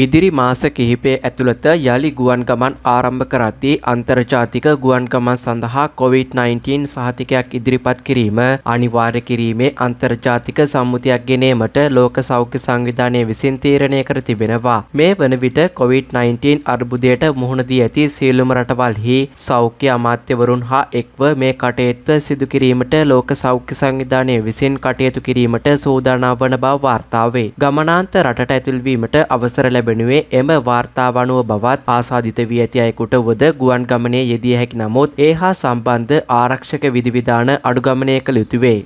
ඉදිරි මාස කිහිපය ඇතුළත යළි ගුවන් ගමන් ආරම්භ කරද්දී අන්තර්ජාතික ගුවන් ගමන් සඳහා COVID-19 සහතිකයක් ඉදිරිපත් කිරීම අනිවාර්ය කිරීමේ අන්තර්ජාතික සම්මුතියක් ගෙනීමට ලෝක සෞඛ්‍ය සංවිධානය විසින් තීරණය කර තිබෙනවා. මේ වන විට COVID-19 අර්බුදයට මුහුණ දී ඇති සියලුම රටවල්හි සෞඛ්‍ය අමාත්‍යවරුන් හා එක්ව මේ කටයුත්ත සිදු කිරීමට ලෝක සෞඛ්‍ය සංවිධානය විසින් කටයුතු කිරීමට සූදානම් වන බව වාර්තා වේ. ගමනාන්ත රටට ඇතුල්වීමට අවසර ලැබ ලැබෙනුවේ එම වාර්තාව අනුව බවත් ආසාධිත වී ඇති අයෙකුට වුවද ගුවන් ගමනේ යෙදිය හැකි නමුත් ඒ හා සම්බන්ධ ආරක්ෂක විධිවිධාන අඩුගමනය කළ යුතුවේ.